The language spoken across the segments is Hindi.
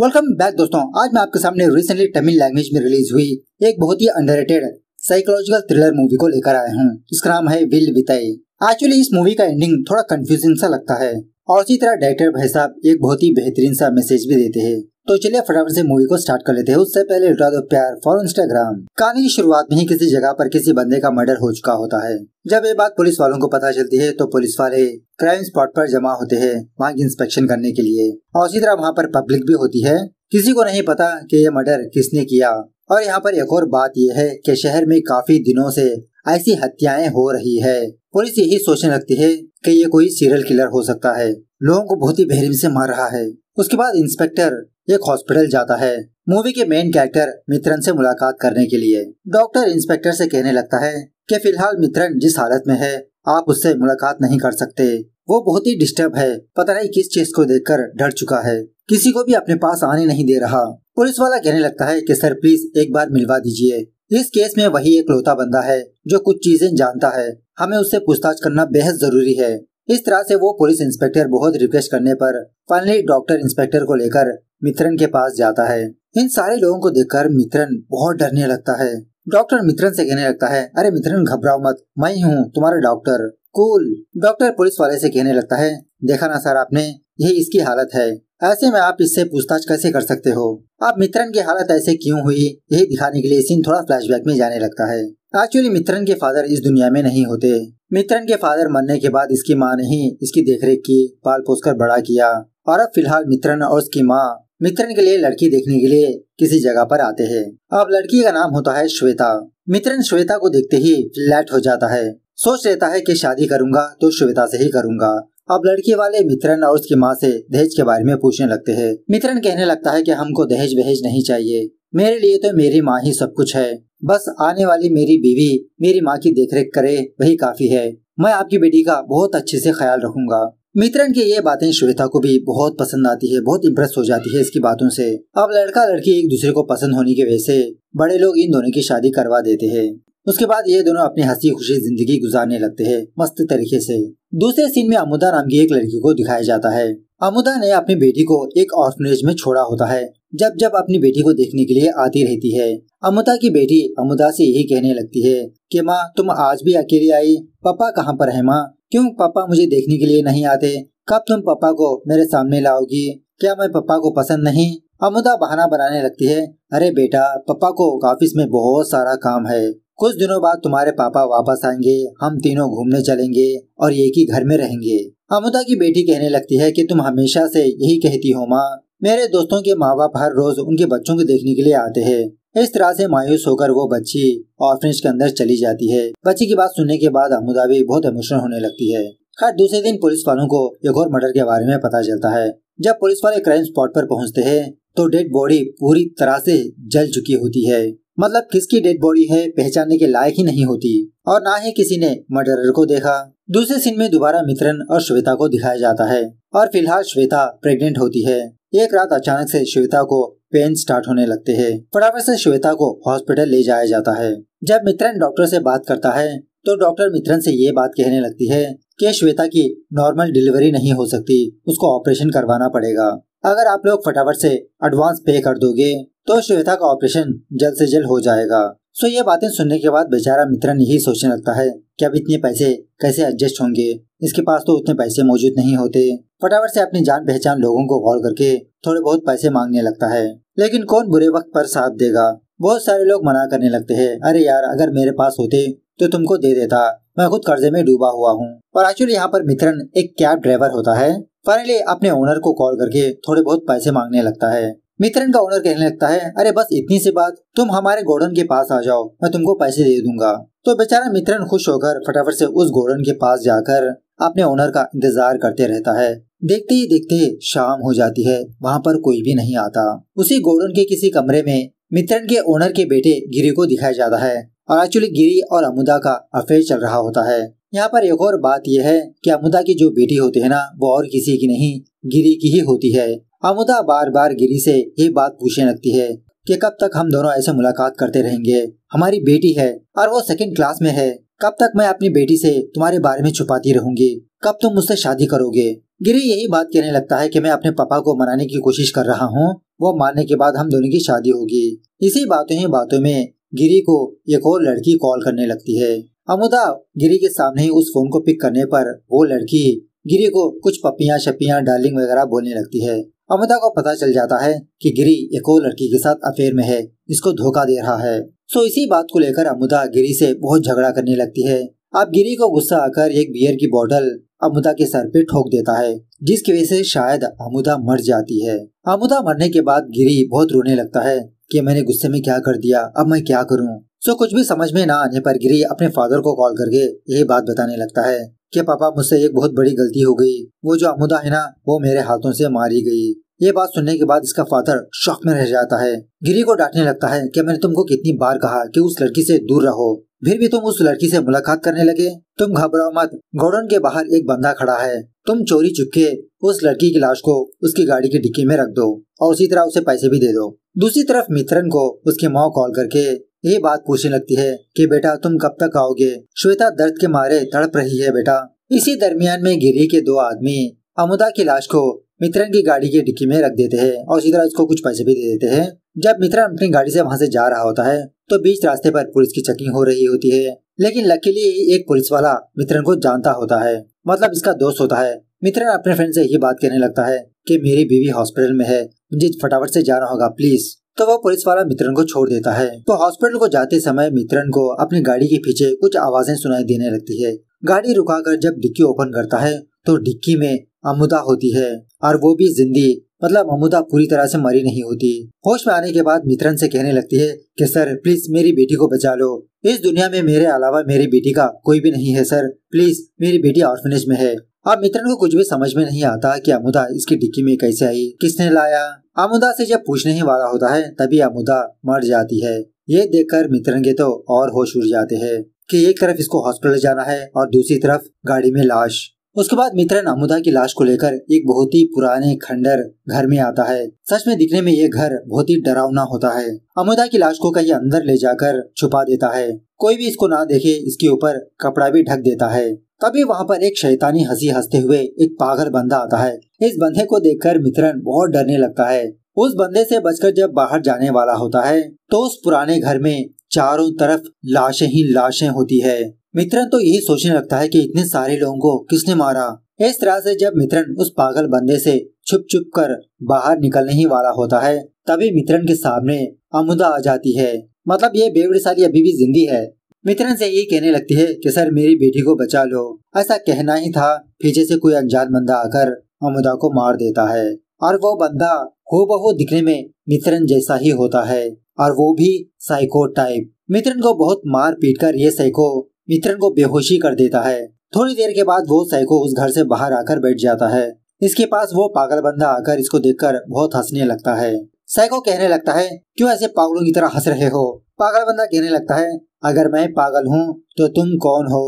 वेलकम बैक दोस्तों आज मैं आपके सामने रिसेंटली तमिल लैंग्वेज में रिलीज हुई एक बहुत ही अंडररेटेड साइकोलॉजिकल थ्रिलर मूवी को लेकर आया हूँ इसका नाम है विल विताई एक्चुअली इस मूवी का एंडिंग थोड़ा कंफ्यूजिंग सा लगता है और इसी तरह डायरेक्टर भाई साहब एक बहुत ही बेहतरीन सा मैसेज भी देते हैं तो चलिए फटाफट से मूवी को स्टार्ट कर लेते हैं उससे पहले लुटा दो प्यार फॉर इंस्टाग्राम कहानी की शुरुआत में ही किसी जगह पर किसी बंदे का मर्डर हो चुका होता है जब ये बात पुलिस वालों को पता चलती है तो पुलिस वाले क्राइम स्पॉट पर जमा होते हैं वहाँ की इंस्पेक्शन करने के लिए और उसी तरह वहाँ पर पब्लिक भी होती है किसी को नहीं पता कि ये मर्डर किसने किया और यहाँ पर एक और बात यह है कि शहर में काफी दिनों से ऐसी हत्याएं हो रही है पुलिस यही सोचने लगती है कि ये कोई सीरियल किलर हो सकता है लोगों को बहुत ही बेरहमी से मार रहा है उसके बाद इंस्पेक्टर एक हॉस्पिटल जाता है मूवी के मेन कैरेक्टर मित्रन से मुलाकात करने के लिए डॉक्टर इंस्पेक्टर से कहने लगता है कि फिलहाल मित्रन जिस हालत में है आप उससे मुलाकात नहीं कर सकते वो बहुत ही डिस्टर्ब है पता नहीं किस चीज को देख डर चुका है किसी को भी अपने पास आने नहीं दे रहा पुलिस वाला कहने लगता है की सर प्लीज एक बार मिलवा दीजिए इस केस में वही एक लोता बंदा है जो कुछ चीजें जानता है हमें उससे पूछताछ करना बेहद जरूरी है इस तरह से वो पुलिस इंस्पेक्टर बहुत रिक्वेस्ट करने पर फाइनली डॉक्टर इंस्पेक्टर को लेकर मित्रन के पास जाता है इन सारे लोगों को देखकर मित्रन बहुत डरने लगता है डॉक्टर मित्रन से कहने लगता है अरे मित्रन घबराओ मत मैं हूँ तुम्हारा डॉक्टर कूल डॉक्टर पुलिस वाले से कहने लगता है देखा ना सर आपने यही इसकी हालत है ऐसे में आप इससे पूछताछ कैसे कर सकते हो आप मित्रन की हालत ऐसे क्यों हुई यही दिखाने के लिए सीन थोड़ा फ्लैशबैक में जाने लगता है एक्चुअली हाँ, मित्रन के फादर इस दुनिया में नहीं होते मित्रन के फादर मरने के बाद इसकी माँ ने ही इसकी देखरेख की पाल पोस कर बड़ा किया और अब फिलहाल मित्रन और उसकी माँ मित्रन के लिए लड़की देखने के लिए किसी जगह पर आते हैं अब लड़की का नाम होता है श्वेता मित्रन श्वेता को देखते ही फ्लैट हो जाता है सोच लेता है कि शादी करूंगा तो श्वेता से ही करूंगा अब लड़की वाले मित्रन और उसकी माँ से दहेज के बारे में पूछने लगते हैं मित्रन कहने लगता है कि हमको दहेज वहेज नहीं चाहिए मेरे लिए तो मेरी माँ ही सब कुछ है बस आने वाली मेरी बीवी मेरी माँ की देखरेख करे वही काफी है मैं आपकी बेटी का बहुत अच्छे से ख्याल रखूंगा मित्रन की ये बातें श्वेता को भी बहुत पसंद आती है बहुत इम्प्रेस हो जाती है इसकी बातों से अब लड़का लड़की एक दूसरे को पसंद होने की वजह से बड़े लोग इन दोनों की शादी करवा देते हैं उसके बाद ये दोनों अपनी हंसी खुशी जिंदगी गुजारने लगते हैं मस्त तरीके से दूसरे सीन में अमुदा नाम की एक लड़की को दिखाया जाता है अमुदा ने अपनी बेटी को एक ऑर्फनेज में छोड़ा होता है जब जब अपनी बेटी को देखने के लिए आती रहती है अमुदा की बेटी अमुदा से यही कहने लगती है कि माँ तुम आज भी अकेली आई पापा कहाँ पर है माँ क्यों पापा मुझे देखने के लिए नहीं आते कब तुम पापा को मेरे सामने लाओगी क्या मैं पापा को पसंद नहीं अमुदा बहाना बनाने लगती है अरे बेटा पापा को ऑफिस में बहुत सारा काम है कुछ दिनों बाद तुम्हारे पापा वापस आएंगे हम तीनों घूमने चलेंगे और एक ही घर में रहेंगे अमुदा की बेटी कहने लगती है कि तुम हमेशा से यही कहती हो माँ मेरे दोस्तों के माँ बाप हर रोज उनके बच्चों को देखने के लिए आते हैं इस तरह से मायूस होकर वो बच्ची ऑर्फनेज के अंदर चली जाती है बच्ची की बात सुनने के बाद अमुदा भी बहुत इमोशनल होने लगती है खैर दूसरे दिन पुलिस वालों को एक और मर्डर के बारे में पता चलता है जब पुलिस वाले क्राइम स्पॉट पर पहुंचते हैं तो डेड बॉडी पूरी तरह से जल चुकी होती है मतलब किसकी डेड बॉडी है पहचानने के लायक ही नहीं होती और ना ही किसी ने मर्डरर को देखा दूसरे सीन में दोबारा मित्रन और श्वेता को दिखाया जाता है और फिलहाल श्वेता प्रेग्नेंट होती है एक रात अचानक से श्वेता को पेन स्टार्ट होने लगते हैं फटाफट से श्वेता को हॉस्पिटल ले जाया जाता है जब मित्रन डॉक्टर से बात करता है तो डॉक्टर मित्रन से ये बात कहने लगती है कि श्वेता की नॉर्मल डिलीवरी नहीं हो सकती उसको ऑपरेशन करवाना पड़ेगा अगर आप लोग फटाफट से एडवांस पे कर दोगे तो श्वेता का ऑपरेशन जल्द से जल्द हो जाएगा सो ये बातें सुनने के बाद बेचारा मित्रन यही सोचने लगता है कि अब इतने पैसे कैसे एडजस्ट होंगे इसके पास तो उतने पैसे मौजूद नहीं होते फटाफट से अपनी जान पहचान लोगों को कॉल करके थोड़े बहुत पैसे मांगने लगता है लेकिन कौन बुरे वक्त पर साथ देगा बहुत सारे लोग मना करने लगते हैं अरे यार अगर मेरे पास होते तो तुमको दे देता मैं खुद कर्जे में डूबा हुआ हूँ और एक्चुअली यहाँ पर मित्रन एक कैब ड्राइवर होता है फाइनली अपने ओनर को कॉल करके थोड़े बहुत पैसे मांगने लगता है मित्रन का ओनर कहने लगता है अरे बस इतनी सी बात तुम हमारे गोर्डन के पास आ जाओ मैं तुमको पैसे दे दूंगा तो बेचारा मित्रन खुश होकर फटाफट से उस गोर्डन के पास जाकर अपने ओनर का इंतजार करते रहता है देखते ही देखते शाम हो जाती है वहाँ पर कोई भी नहीं आता उसी गोडन के किसी कमरे में मित्रन के ओनर के बेटे गिरी को दिखाया जाता है और एक्चुअली गिरी और अमुदा का अफेयर चल रहा होता है यहाँ पर एक और बात यह है कि अमुदा की जो बेटी होती है ना वो और किसी की नहीं गिरी की ही होती है अमुदा बार बार गिरी से ये बात पूछने लगती है कि कब तक हम दोनों ऐसे मुलाकात करते रहेंगे हमारी बेटी है और वो सेकंड क्लास में है कब तक मैं अपनी बेटी से तुम्हारे बारे में छुपाती रहूंगी कब तुम मुझसे शादी करोगे गिरी यही बात कहने लगता है कि मैं अपने पापा को मनाने की कोशिश कर रहा हूँ वो मानने के बाद हम दोनों की शादी होगी इसी बातों ही बातों में गिरी को एक और लड़की कॉल करने लगती है अमुदा गिरी के सामने ही उस फोन को पिक करने पर वो लड़की गिरी को कुछ पपिया शपिया डार्लिंग वगैरह बोलने लगती है अमुदा को पता चल जाता है कि गिरी एक और लड़की के साथ अफेयर में है इसको धोखा दे रहा है सो इसी बात को लेकर अमुदा गिरी से बहुत झगड़ा करने लगती है अब गिरी को गुस्सा आकर एक बियर की बोतल अमुदा के सर पे ठोक देता है जिसकी वजह से शायद अमुदा मर जाती है अमुदा मरने के बाद गिरी बहुत रोने लगता है कि मैंने गुस्से में क्या कर दिया अब मैं क्या करूं? सो कुछ भी समझ में ना आने पर गिरी अपने फादर को कॉल करके यही बात बताने लगता है कि पापा मुझसे एक बहुत बड़ी गलती हो गई वो जो अमुदा है ना वो मेरे हाथों से मारी गई ये बात सुनने के बाद इसका फादर शौक में रह जाता है गिरी को डांटने लगता है कि मैंने तुमको कितनी बार कहा कि उस लड़की से दूर रहो फिर भी तुम उस लड़की से मुलाकात करने लगे तुम घबराओ मत गोडन के बाहर एक बंदा खड़ा है तुम चोरी चुके उस लड़की की लाश को उसकी गाड़ी की डिक्की में रख दो और उसी तरह उसे पैसे भी दे दो दूसरी तरफ मित्रन को उसकी माँ कॉल करके ये बात पूछने लगती है कि बेटा तुम कब तक आओगे श्वेता दर्द के मारे तड़प रही है बेटा इसी दरमियान में गिरी के दो आदमी अमुदा की लाश को मित्रन की गाड़ी की डिक्की में रख देते हैं और इसी तरह उसको कुछ पैसे भी दे देते हैं जब मित्रन अपनी गाड़ी से वहाँ से जा रहा होता है तो बीच रास्ते पर पुलिस की चेकिंग हो रही होती है लेकिन लकीली एक पुलिस वाला मित्रन को जानता होता है मतलब इसका दोस्त होता है मित्र अपने फ्रेंड से यही बात कहने लगता है कि मेरी बीवी हॉस्पिटल में है मुझे फटाफट से जाना होगा प्लीज तो वो पुलिस वाला मित्रन को छोड़ देता है तो हॉस्पिटल को जाते समय मित्रन को अपनी गाड़ी के पीछे कुछ आवाजें सुनाई देने लगती है गाड़ी रुकाकर जब डिक्की ओपन करता है तो डिक्की में अमुदा होती है और वो भी जिंदी मतलब अमुदा पूरी तरह से मरी नहीं होती होश में आने के बाद मित्रन से कहने लगती है कि सर प्लीज मेरी बेटी को बचा लो इस दुनिया में मेरे अलावा मेरी बेटी का कोई भी नहीं है सर प्लीज मेरी बेटी ऑर्फनेज में है अब मित्रन को कुछ भी समझ में नहीं आता कि अमुदा इसकी डिक्की में कैसे आई किसने लाया अमुदा से जब पूछने ही वाला होता है तभी अमुदा मर जाती है ये देखकर मित्रन के तो और होश उड़ जाते हैं कि एक तरफ इसको हॉस्पिटल जाना है और दूसरी तरफ गाड़ी में लाश उसके बाद मित्र नमुदा की लाश को लेकर एक बहुत ही पुराने खंडर घर में आता है सच में दिखने में यह घर बहुत ही डरावना होता है अमुदा की लाश को कहीं अंदर ले जाकर छुपा देता है कोई भी इसको ना देखे इसके ऊपर कपड़ा भी ढक देता है तभी वहाँ पर एक शैतानी हंसी हंसते हुए एक पागल बंदा आता है इस बंदे को देखकर मित्रन बहुत डरने लगता है उस बंदे से बचकर जब बाहर जाने वाला होता है तो उस पुराने घर में चारों तरफ लाशें ही लाशें होती है मित्रन तो यही सोचने लगता है कि इतने सारे लोगों को किसने मारा इस तरह से जब मित्रन उस पागल बंदे से छुप छुप कर बाहर निकलने ही वाला होता है तभी मित्रन के सामने अमुदा आ जाती है मतलब ये बेवड़े अभी भी जिंदी है मित्रन से यही कहने लगती है कि सर मेरी बेटी को बचा लो ऐसा कहना ही था पीछे से कोई अनजान बंदा आकर अमुदा को मार देता है और वो बंदा हो बहु दिखने में मित्रन जैसा ही होता है और वो भी साइको टाइप मित्रन को बहुत मार पीट कर ये साइको मित्रन को बेहोशी कर देता है थोड़ी देर के बाद वो साइको उस घर से बाहर आकर बैठ जाता है इसके पास वो पागल बंदा आकर इसको देखकर बहुत हंसने लगता है सैको कहने लगता है क्यों ऐसे पागलों की तरह हंस रहे हो पागल बंदा कहने लगता है अगर मैं पागल हूँ तो तुम कौन हो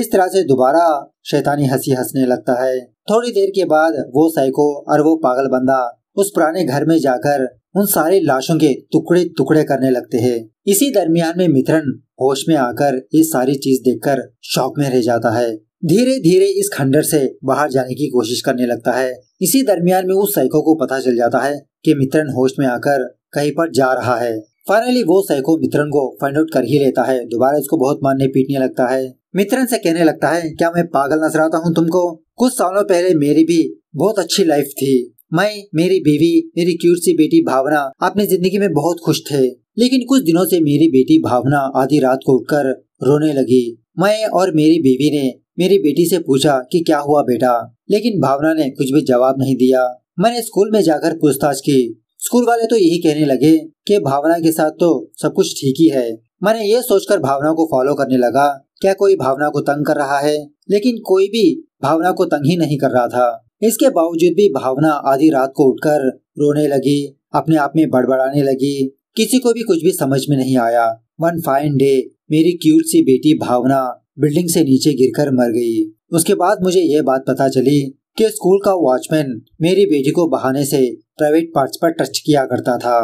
इस तरह से दोबारा शैतानी हंसी हंसने लगता है थोड़ी देर के बाद वो साइको और वो पागल बंदा उस पुराने घर में जाकर उन सारे लाशों के टुकड़े टुकड़े करने लगते हैं। इसी दरमियान में मित्रन होश में आकर ये सारी चीज देखकर शौक में रह जाता है धीरे धीरे इस खंडर से बाहर जाने की कोशिश करने लगता है इसी दरमियान में उस साइको को पता चल जाता है कि मित्रन होश में आकर कहीं पर जा रहा है फाइनली वो सैको मित्रन को फाइंड आउट कर ही लेता है दोबारा उसको बहुत मारने पीटने लगता है मित्रन से कहने लगता है क्या मैं पागल नजर आता हूँ तुमको कुछ सालों पहले मेरी भी बहुत अच्छी लाइफ थी मैं मेरी बीवी मेरी क्यूट सी बेटी भावना अपनी जिंदगी में बहुत खुश थे लेकिन कुछ दिनों से मेरी बेटी भावना आधी रात को उठकर रोने लगी मैं और मेरी बीवी ने मेरी बेटी से पूछा कि क्या हुआ बेटा लेकिन भावना ने कुछ भी जवाब नहीं दिया मैंने स्कूल में जाकर पूछताछ की स्कूल वाले तो यही कहने लगे कि भावना के साथ तो सब कुछ ठीक ही है मैंने ये सोचकर भावना को फॉलो करने लगा क्या कोई भावना को तंग कर रहा है लेकिन कोई भी भावना को तंग ही नहीं कर रहा था इसके बावजूद भी भावना आधी रात को उठकर रोने लगी अपने आप में बड़बड़ाने लगी किसी को भी कुछ भी समझ में नहीं आया वन फाइन डे मेरी क्यूट सी बेटी भावना बिल्डिंग से नीचे गिरकर मर गई उसके बाद मुझे यह बात पता चली कि स्कूल का वॉचमैन मेरी बेटी को बहाने से प्राइवेट पार्ट्स पर टच किया करता था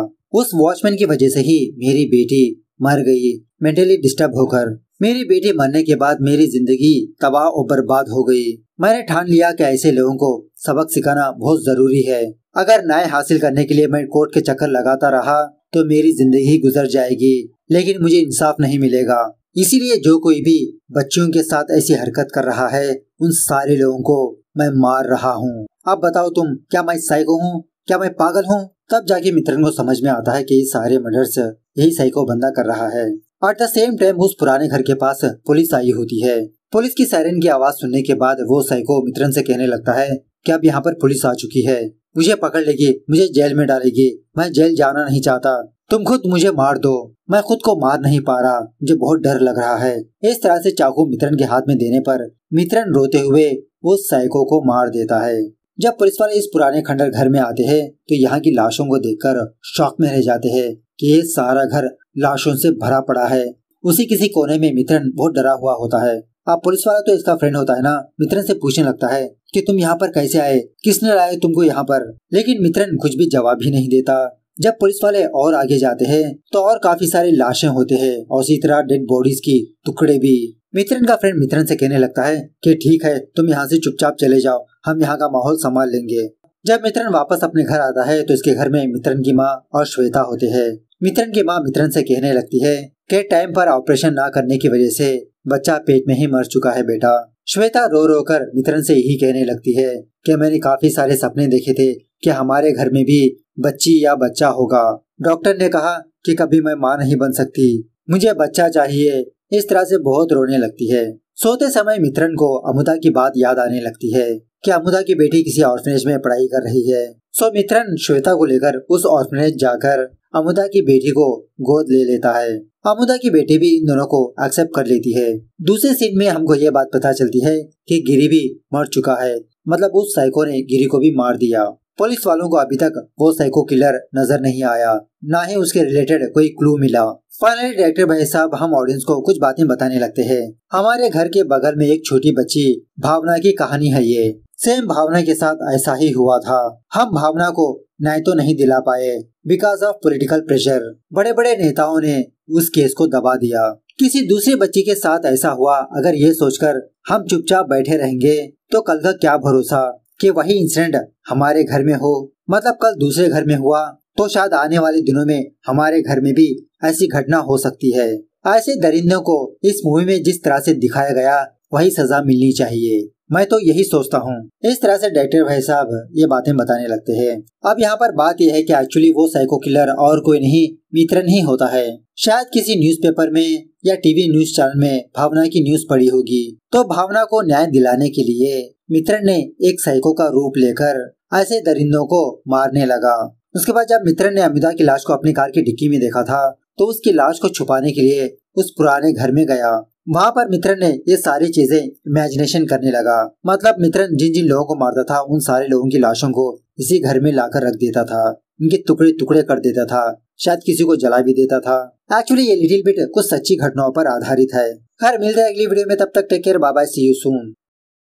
उस वॉचमैन की वजह से ही मेरी बेटी मर गई मेंटली डिस्टर्ब होकर मेरी बेटी मरने के बाद मेरी जिंदगी तबाह और बर्बाद हो गई मैंने ठान लिया कि ऐसे लोगों को सबक सिखाना बहुत जरूरी है अगर न्याय हासिल करने के लिए मैं कोर्ट के चक्कर लगाता रहा तो मेरी जिंदगी गुजर जाएगी लेकिन मुझे इंसाफ नहीं मिलेगा इसीलिए जो कोई भी बच्चियों के साथ ऐसी हरकत कर रहा है उन सारे लोगों को मैं मार रहा हूँ अब बताओ तुम क्या मैं साइको हूँ क्या मैं पागल हूँ तब जाके मित्रन को समझ में आता है कि ये सारे मर्डर्स यही साइको बंदा कर रहा है एट द सेम टाइम उस पुराने घर के पास पुलिस आई होती है पुलिस की सायरन की आवाज सुनने के बाद वो साइको मित्रन से कहने लगता है कि अब यहाँ पर पुलिस आ चुकी है मुझे पकड़ लेगी मुझे जेल में डालेगी मैं जेल जाना नहीं चाहता तुम खुद मुझे मार दो मैं खुद को मार नहीं पा रहा मुझे बहुत डर लग रहा है इस तरह से चाकू मित्रन के हाथ में देने पर मित्रन रोते हुए उस साइको को मार देता है जब पुलिस वाले इस पुराने खंडर घर में आते हैं तो यहाँ की लाशों को देखकर शौक में रह जाते हैं कि ये सारा घर लाशों से भरा पड़ा है उसी किसी कोने में मित्रन बहुत डरा हुआ होता है आप पुलिस वाला तो इसका फ्रेंड होता है ना मित्रन से पूछने लगता है कि तुम यहाँ पर कैसे आए किसने लाए तुमको यहाँ पर लेकिन मित्रन कुछ भी जवाब ही नहीं देता जब पुलिस वाले और आगे जाते हैं तो और काफी सारी लाशें होते हैं और इसी तरह डेड बॉडीज की टुकड़े भी मित्रन का फ्रेंड मित्रन से कहने लगता है कि ठीक है तुम यहाँ से चुपचाप चले जाओ हम यहाँ का माहौल संभाल लेंगे जब मित्रन वापस अपने घर आता है तो इसके घर में मित्रन की माँ और श्वेता होते हैं मित्रन की माँ मित्रन से कहने लगती है कि टाइम पर ऑपरेशन ना करने की वजह से बच्चा पेट में ही मर चुका है बेटा श्वेता रो रो कर मित्रन से यही कहने लगती है कि मैंने काफी सारे सपने देखे थे कि हमारे घर में भी बच्ची या बच्चा होगा डॉक्टर ने कहा कि कभी मैं माँ नहीं बन सकती मुझे बच्चा चाहिए इस तरह से बहुत रोने लगती है सोते समय मित्रन को अमुदा की बात याद आने लगती है कि अमुदा की बेटी किसी ऑर्फनेज में पढ़ाई कर रही है सो मित्रन श्वेता को लेकर उस ऑर्फनेज जाकर अमुदा की बेटी को गोद ले लेता है अमुदा की बेटी भी इन दोनों को एक्सेप्ट कर लेती है दूसरे सीन में हमको ये बात पता चलती है कि गिरी भी मर चुका है मतलब उस साइको ने गिरी को भी मार दिया पुलिस वालों को अभी तक वो साइको किलर नजर नहीं आया ना ही उसके रिलेटेड कोई क्लू मिला फाइनली डायरेक्टर भाई साहब हम ऑडियंस को कुछ बातें बताने लगते हैं हमारे घर के बगल में एक छोटी बच्ची भावना की कहानी है ये सेम भावना के साथ ऐसा ही हुआ था हम भावना को न्याय तो नहीं दिला पाए बिकॉज ऑफ पोलिटिकल प्रेशर बड़े बड़े नेताओं ने उस केस को दबा दिया किसी दूसरे बच्ची के साथ ऐसा हुआ अगर ये सोचकर हम चुपचाप बैठे रहेंगे तो कल का क्या भरोसा कि वही इंसिडेंट हमारे घर में हो मतलब कल दूसरे घर में हुआ तो शायद आने वाले दिनों में हमारे घर में भी ऐसी घटना हो सकती है ऐसे दरिंदों को इस मूवी में जिस तरह से दिखाया गया वही सजा मिलनी चाहिए मैं तो यही सोचता हूँ इस तरह से डायरेक्टर भाई साहब ये बातें बताने लगते हैं अब यहाँ पर बात यह है कि एक्चुअली वो साइको किलर और कोई नहीं मित्रन ही होता है शायद किसी न्यूज़पेपर में या टीवी न्यूज चैनल में भावना की न्यूज पड़ी होगी तो भावना को न्याय दिलाने के लिए मित्र ने एक साइको का रूप लेकर ऐसे दरिंदों को मारने लगा उसके बाद जब मित्र ने अमिता की लाश को अपनी कार की डिक्की में देखा था तो उसकी लाश को छुपाने के लिए उस पुराने घर में गया वहाँ पर मित्र ने ये सारी चीजें इमेजिनेशन करने लगा मतलब मित्र जिन जिन लोगों को मारता था उन सारे लोगों की लाशों को इसी घर में लाकर रख देता था उनके टुकड़े टुकड़े कर देता था शायद किसी को जला भी देता था एक्चुअली ये लिटिल बिट कुछ सच्ची घटनाओं पर आधारित है खैर मिलते हैं अगली वीडियो में तब तक take care bye see you soon